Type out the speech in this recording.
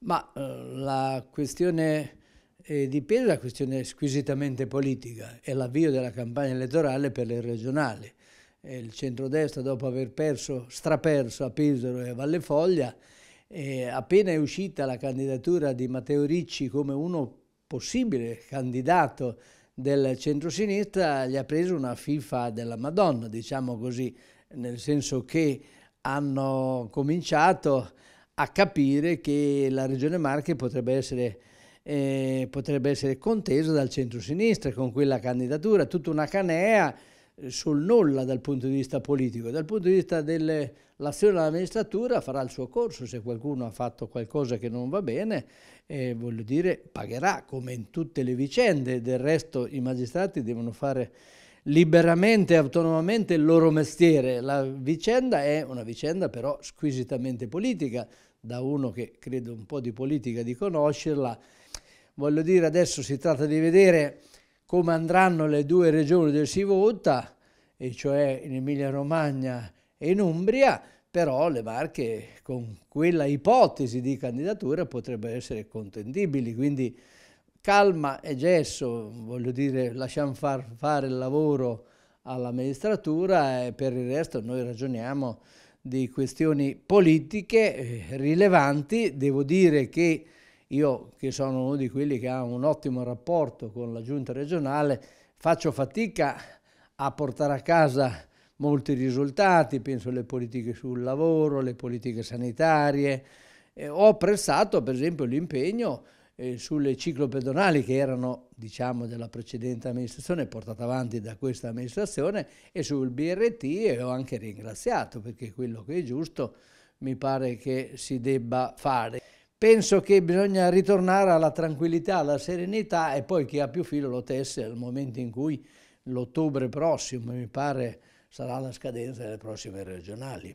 Ma eh, la questione di Piero è una questione squisitamente politica, è l'avvio della campagna elettorale per le regionali. Eh, il centrodestra, dopo aver perso, straperso a Pesaro e a Valle Foglia, eh, appena è uscita la candidatura di Matteo Ricci come uno possibile candidato del centrosinistra, gli ha preso una fifa della Madonna, diciamo così, nel senso che hanno cominciato a capire che la regione Marche potrebbe essere, eh, potrebbe essere contesa dal centro-sinistra con quella candidatura, tutta una canea eh, sul nulla dal punto di vista politico, dal punto di vista dell'azione della magistratura farà il suo corso, se qualcuno ha fatto qualcosa che non va bene, eh, voglio dire, pagherà come in tutte le vicende, del resto i magistrati devono fare liberamente e autonomamente il loro mestiere. La vicenda è una vicenda però squisitamente politica, da uno che crede un po' di politica di conoscerla. Voglio dire, adesso si tratta di vedere come andranno le due regioni dove si vota, e cioè in Emilia-Romagna e in Umbria, però le Marche con quella ipotesi di candidatura potrebbero essere contendibili, quindi calma e gesso, voglio dire, lasciamo far fare il lavoro alla magistratura e per il resto noi ragioniamo di questioni politiche eh, rilevanti. Devo dire che io, che sono uno di quelli che ha un ottimo rapporto con la giunta regionale, faccio fatica a portare a casa molti risultati, penso alle politiche sul lavoro, alle politiche sanitarie. Eh, ho apprezzato per esempio l'impegno sulle ciclopedonali che erano diciamo, della precedente amministrazione portate avanti da questa amministrazione e sul BRT e ho anche ringraziato perché quello che è giusto mi pare che si debba fare. Penso che bisogna ritornare alla tranquillità, alla serenità e poi chi ha più filo lo tesse al momento in cui l'ottobre prossimo, mi pare, sarà la scadenza delle prossime regionali.